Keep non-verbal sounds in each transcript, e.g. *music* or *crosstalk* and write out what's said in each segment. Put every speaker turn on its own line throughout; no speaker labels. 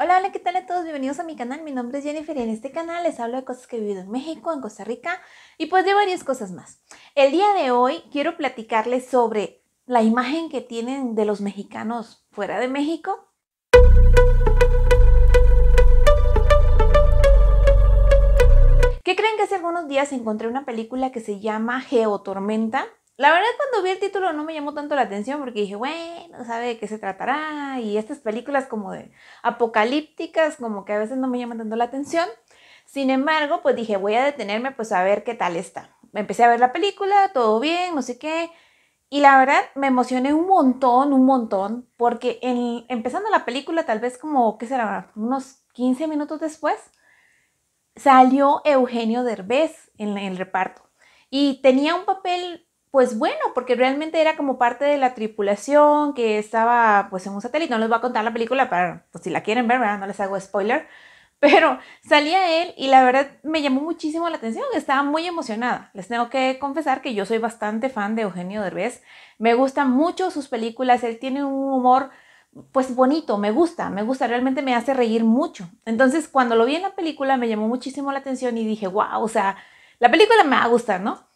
Hola, hola, ¿qué tal a todos? Bienvenidos a mi canal. Mi nombre es Jennifer y en este canal les hablo de cosas que he vivido en México, en Costa Rica y pues de varias cosas más. El día de hoy quiero platicarles sobre la imagen que tienen de los mexicanos fuera de México. ¿Qué creen que hace algunos días encontré una película que se llama Geotormenta? La verdad cuando vi el título no me llamó tanto la atención porque dije, bueno, ¿sabe de qué se tratará? Y estas películas como de apocalípticas como que a veces no me llaman tanto la atención. Sin embargo, pues dije, voy a detenerme pues a ver qué tal está. Empecé a ver la película, todo bien, no sé qué. Y la verdad me emocioné un montón, un montón, porque en, empezando la película, tal vez como, ¿qué será? Unos 15 minutos después, salió Eugenio Derbez en el reparto. Y tenía un papel pues bueno, porque realmente era como parte de la tripulación que estaba pues en un satélite. No les voy a contar la película para, pues, si la quieren ver, No les hago spoiler. *laughs* Pero salía él y la verdad me llamó muchísimo la atención, estaba muy emocionada. Les tengo que confesar que yo soy bastante fan de Eugenio Derbez. Me gustan mucho sus películas, él tiene un humor pues bonito, me gusta, me gusta, realmente me hace reír mucho. Entonces cuando lo vi en la película me llamó muchísimo la atención y dije, wow, o sea, la película me va a gustar, ¿no?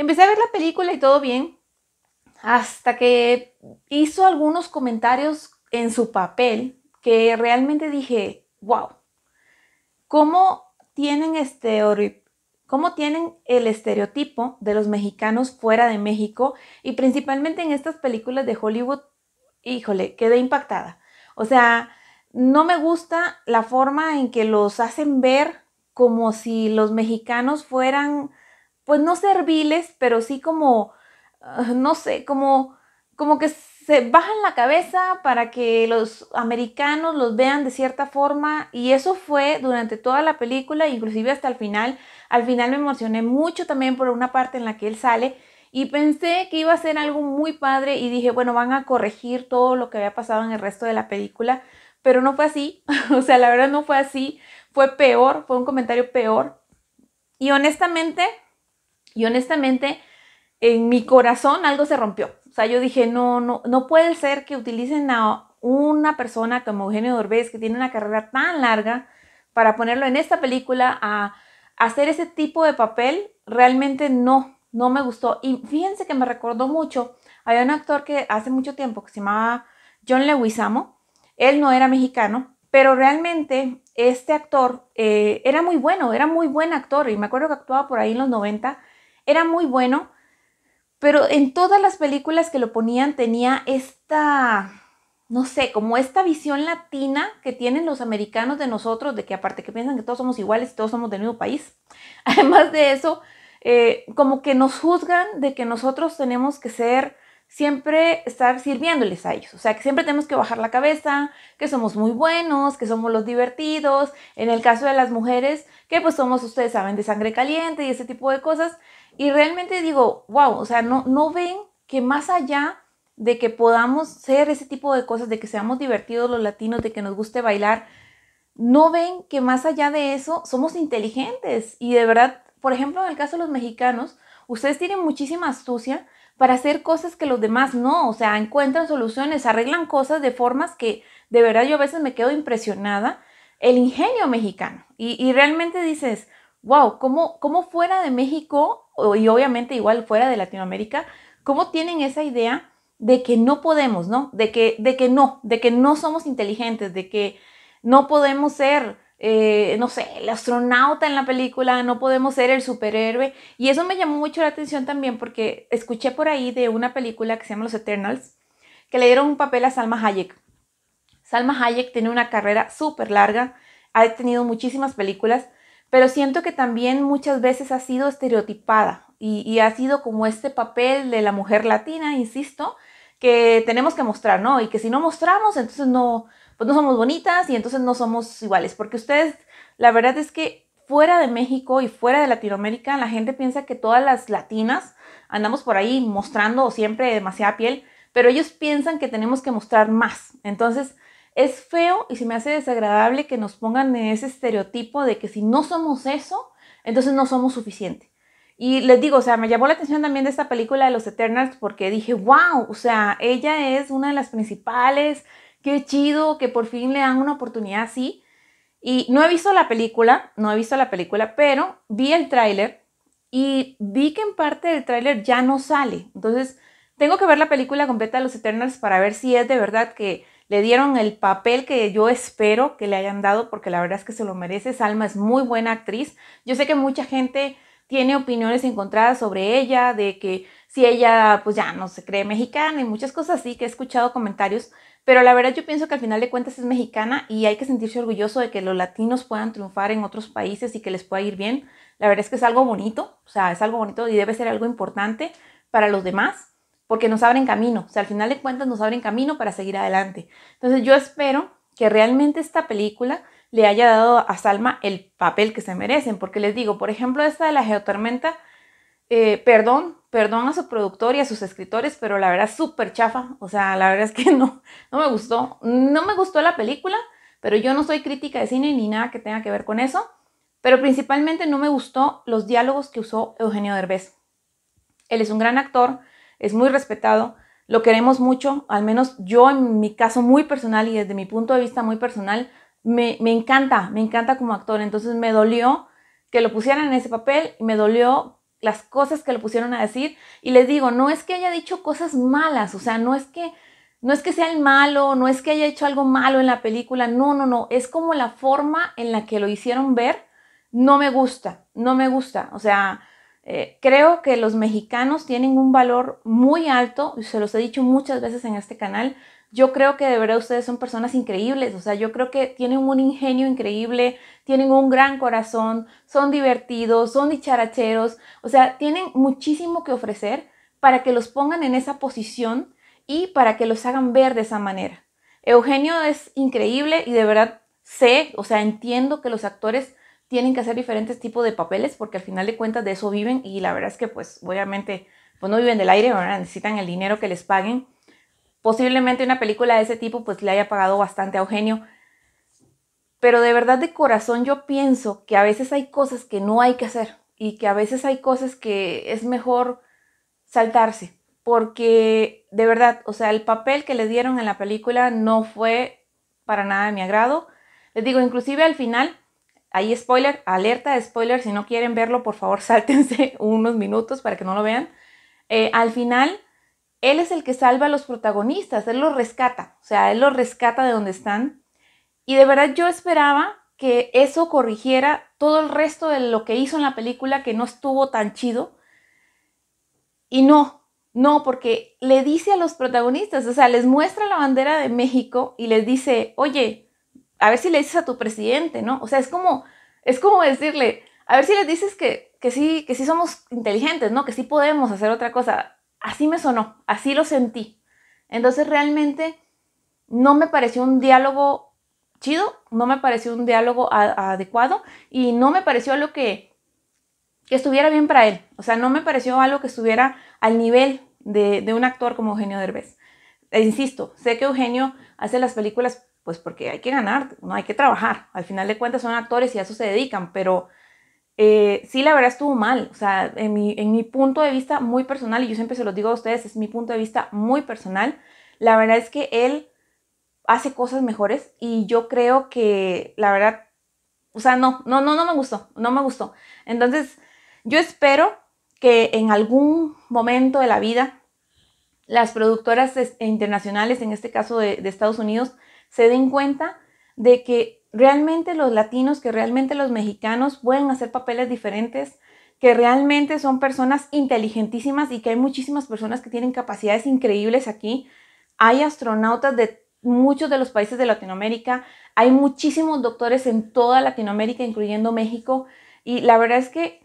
Empecé a ver la película y todo bien, hasta que hizo algunos comentarios en su papel que realmente dije, wow, ¿cómo tienen, este, cómo tienen el estereotipo de los mexicanos fuera de México y principalmente en estas películas de Hollywood? Híjole, quedé impactada. O sea, no me gusta la forma en que los hacen ver como si los mexicanos fueran pues no serviles, pero sí como, ah, no sé, como, como que se bajan la cabeza para que los americanos los vean de cierta forma y eso fue durante toda la película, inclusive hasta el final. Al final me emocioné mucho también por una parte en la que él sale y pensé que iba a ser algo muy padre y dije, bueno, van a corregir todo lo que había pasado en el resto de la película, pero no fue así, *laughs* o sea, la verdad no fue así, fue peor, fue un comentario peor. Y honestamente, y honestamente, en mi corazón algo se rompió. O sea, yo dije, no, no, no puede ser que utilicen a una persona como Eugenio Dorbez, que tiene una carrera tan larga, para ponerlo en esta película, a hacer ese tipo de papel, realmente no, no me gustó. Y fíjense que me recordó mucho, había un actor que hace mucho tiempo que se llamaba John lewisamo él no era mexicano, pero realmente este actor eh, era muy bueno, era muy buen actor y me acuerdo que actuaba por ahí en los 90 era muy bueno, pero en todas las películas que lo ponían tenía esta, no sé, como esta visión latina que tienen los americanos de nosotros, de que aparte que piensan que todos somos iguales y todos somos del mismo país. *laughs* Además de eso, eh, como que nos juzgan de que nosotros tenemos que ser siempre estar sirviéndoles a ellos. O sea, que siempre tenemos que bajar la cabeza, que somos muy buenos, que somos los divertidos. En el caso de las mujeres, que pues somos, ustedes saben, de sangre caliente y ese tipo de cosas. Y realmente digo, wow, o sea, no, no ven que más allá de que podamos ser ese tipo de cosas, de que seamos divertidos los latinos, de que nos guste bailar, no ven que más allá de eso somos inteligentes. Y de verdad, por ejemplo, en el caso de los mexicanos, ustedes tienen muchísima astucia para hacer cosas que los demás no, o sea, encuentran soluciones, arreglan cosas de formas que de verdad yo a veces me quedo impresionada. El ingenio mexicano. Y, realmente dices, wow, ¿cómo, ¿cómo fuera de México y obviamente igual fuera de Latinoamérica, cómo tienen esa idea de que no podemos, ¿no? De que, de que no, de que no somos inteligentes, de que no podemos ser, eh, no sé, el astronauta en la película, no podemos ser el superhéroe. Y eso me llamó mucho la atención también porque escuché por ahí de una película que se llama Los Eternals, que le dieron un papel a Salma Hayek. Salma Hayek tiene una carrera súper larga, ha tenido muchísimas películas pero siento que también muchas veces ha sido estereotipada y, ha sido como este papel de la mujer latina, insisto, que tenemos que mostrar, ¿no? Y que si no mostramos, entonces no, pues no somos bonitas y entonces no somos iguales, porque ustedes, la verdad es que fuera de México y fuera de Latinoamérica, la gente piensa que todas las latinas andamos por ahí mostrando siempre demasiada piel, pero ellos piensan que tenemos que mostrar más. Entonces, es feo y se me hace desagradable que nos pongan en ese estereotipo de que si no somos eso, entonces no somos suficiente. Y les digo, o sea, me llamó la atención también de esta película de los Eternals porque dije, wow, o sea, ella es una de las principales, qué chido que por fin le dan una oportunidad así. Y no he visto la película, no he visto la película, pero vi el tráiler y vi que en parte del tráiler ya no sale. Entonces, tengo que ver la película completa de los Eternals para ver si es de verdad que le dieron el papel que yo espero que le hayan dado, porque la verdad es que se lo merece. Salma es muy buena actriz. Yo sé que mucha gente tiene opiniones encontradas sobre ella, de que si ella pues ya no se cree mexicana y muchas cosas así, que he escuchado comentarios, pero la verdad yo pienso que al final de cuentas es mexicana y hay que sentirse orgulloso de que los latinos puedan triunfar en otros países y que les pueda ir bien. La verdad es que es algo bonito, o sea, es algo bonito y debe ser algo importante para los demás porque nos abren camino, o sea, al final de cuentas nos abren camino para seguir adelante. Entonces yo espero que realmente esta película le haya dado a Salma el papel que se merecen, porque les digo, por ejemplo, esta de la geotormenta, eh, perdón, perdón a su productor y a sus escritores, pero la verdad súper chafa, o sea, la verdad es que *laughs* no, no me gustó, no me gustó la película, pero yo no soy crítica de cine ni nada que tenga que ver con eso, pero principalmente no me gustó los diálogos que usó Eugenio Derbez. Él es un gran actor, es muy respetado, lo queremos mucho, al menos yo en mi caso muy personal y desde mi punto de vista muy personal, me, encanta, me encanta como actor, entonces me dolió que lo pusieran en ese papel y me dolió las cosas que lo pusieron a decir y les digo, no es que haya dicho cosas malas, o sea, no es que no es que sea el malo, no es que haya hecho algo malo en la película, no, no, no, es como la forma en la que lo hicieron ver no me gusta, no me gusta, o sea, eh, creo que los mexicanos tienen un valor muy alto, se los he dicho muchas veces en este canal. Yo creo que de verdad ustedes son personas increíbles, o sea, yo creo que tienen un ingenio increíble, tienen un gran corazón, son divertidos, son dicharacheros, o sea, tienen muchísimo que ofrecer para que los pongan en esa posición y para que los hagan ver de esa manera. Eugenio es increíble y de verdad sé, o sea, entiendo que los actores tienen que hacer diferentes tipos de papeles porque al final de cuentas de eso viven y la verdad es que pues obviamente pues no viven del aire, necesitan el dinero que les paguen. Posiblemente una película de ese tipo pues le haya pagado bastante a Eugenio, pero de verdad de corazón yo pienso que a veces hay cosas que no hay que hacer y que a veces hay cosas que es mejor saltarse, porque de verdad, o sea, el papel que le dieron en la película no fue para nada de mi agrado. Les digo, inclusive al final Ahí spoiler, alerta de spoiler, si no quieren verlo, por favor, *laughs* sáltense unos minutos para que no lo vean. Eh, al final, él es el que salva a los protagonistas, él los rescata, o sea, él los rescata de donde están. Y de verdad yo esperaba que eso corrigiera todo el resto de lo que hizo en la película que no estuvo tan chido. Y no, no, porque le dice a los protagonistas, o sea, les muestra la bandera de México y les dice, oye, a ver si le dices a tu presidente, ¿no? O sea, es como, es como decirle, a ver si le dices que, que, sí, que sí somos inteligentes, ¿no? Que sí podemos hacer otra cosa. Así me sonó, así lo sentí. Entonces realmente no me pareció un diálogo chido, no me pareció un diálogo adecuado y no me pareció algo que, que, estuviera bien para él. O sea, no me pareció algo que estuviera al nivel de, de un actor como Eugenio Derbez. E insisto, sé que Eugenio hace las películas pues porque hay que ganar, no hay que trabajar. Al final de cuentas son actores y a eso se dedican, pero eh, sí, la verdad estuvo mal. O sea, en mi, punto de vista muy personal, y yo siempre se los digo a ustedes, es mi punto de vista muy personal, la verdad es que él hace cosas mejores y yo creo que, la verdad, o sea, no, no, no, no me gustó, no me gustó. Entonces, yo espero que en algún momento de la vida las productoras internacionales, en este caso de Estados Unidos, se den cuenta de que realmente los latinos, que realmente los mexicanos pueden hacer papeles diferentes, que realmente son personas inteligentísimas y que hay muchísimas personas que tienen capacidades increíbles aquí. Hay astronautas de muchos de los países de Latinoamérica, hay muchísimos doctores en toda Latinoamérica, incluyendo México, y la verdad es que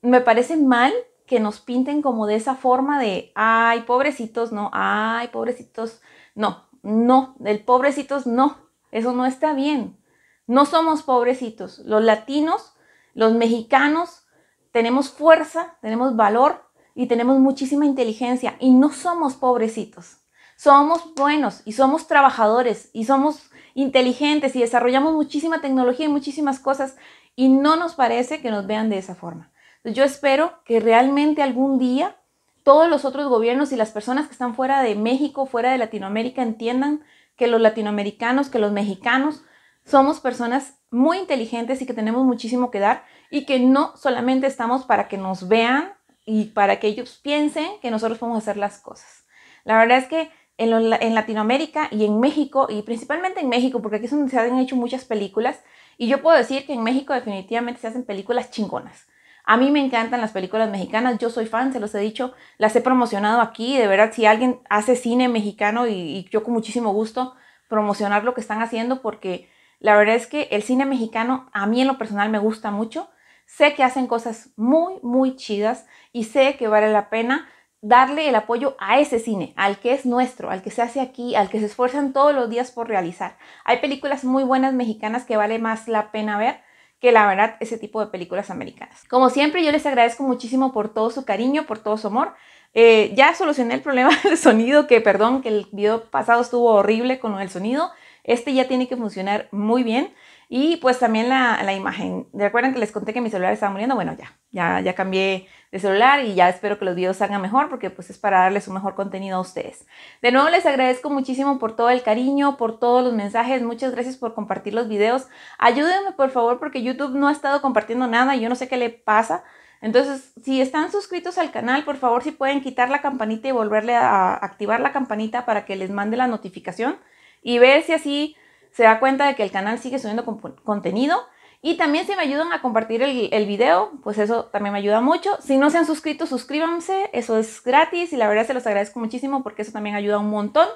me parece mal que nos pinten como de esa forma de, ay, pobrecitos, no, ay, pobrecitos, no no, el pobrecitos no, eso no está bien. No somos pobrecitos. Los latinos, los mexicanos, tenemos fuerza, tenemos valor y tenemos muchísima inteligencia y no somos pobrecitos. Somos buenos y somos trabajadores y somos inteligentes y desarrollamos muchísima tecnología y muchísimas cosas y no nos parece que nos vean de esa forma. Yo espero que realmente algún día todos los otros gobiernos y las personas que están fuera de México, fuera de Latinoamérica, entiendan que los latinoamericanos, que los mexicanos, somos personas muy inteligentes y que tenemos muchísimo que dar y que no solamente estamos para que nos vean y para que ellos piensen que nosotros podemos hacer las cosas. La verdad es que en, Latinoamérica y en México, y principalmente en México, porque aquí es donde se han hecho muchas películas, y yo puedo decir que en México definitivamente se hacen películas chingonas. A mí me encantan las películas mexicanas, yo soy fan, se los he dicho, las he promocionado aquí, de verdad, si alguien hace cine mexicano y, yo con muchísimo gusto promocionar lo que están haciendo porque la verdad es que el cine mexicano a mí en lo personal me gusta mucho. Sé que hacen cosas muy, muy chidas y sé que vale la pena darle el apoyo a ese cine, al que es nuestro, al que se hace aquí, al que se esfuerzan todos los días por realizar. Hay películas muy buenas mexicanas que vale más la pena ver que la verdad ese tipo de películas americanas. Como siempre, yo les agradezco muchísimo por todo su cariño, por todo su amor. Eh, ya solucioné el problema *laughs* del sonido, que perdón, que el video pasado estuvo horrible con el sonido. Este ya tiene que funcionar muy bien. Y pues también la, imagen imagen. ¿Recuerdan que les conté que mi celular estaba muriendo? Bueno, ya, ya, ya cambié de celular y ya espero que los videos salgan mejor porque pues es para darles un mejor contenido a ustedes. De nuevo les agradezco muchísimo por todo el cariño, por todos los mensajes, muchas gracias por compartir los videos. Ayúdenme por favor porque YouTube no ha estado compartiendo nada y yo no sé qué le pasa. Entonces, si están suscritos al canal, por favor si pueden quitar la campanita y volverle a activar la campanita para que les mande la notificación y ver si así se da cuenta de que el canal sigue subiendo contenido. Y también si me ayudan a compartir el, video, pues eso también me ayuda mucho. Si no se han suscrito, suscríbanse, eso es gratis y la verdad se los agradezco muchísimo porque eso también ayuda un montón.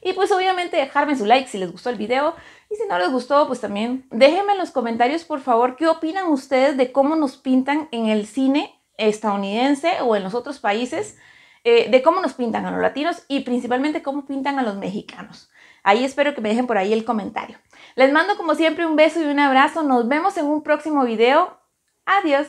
Y pues obviamente dejarme su like si les gustó el video y si no les gustó, pues también déjenme en los comentarios por favor qué opinan ustedes de cómo nos pintan en el cine estadounidense o en los otros países, eh, de cómo nos pintan a los latinos y principalmente cómo pintan a los mexicanos. Ahí espero que me dejen por ahí el comentario. Les mando como siempre un beso y un abrazo. Nos vemos en un próximo video. Adiós.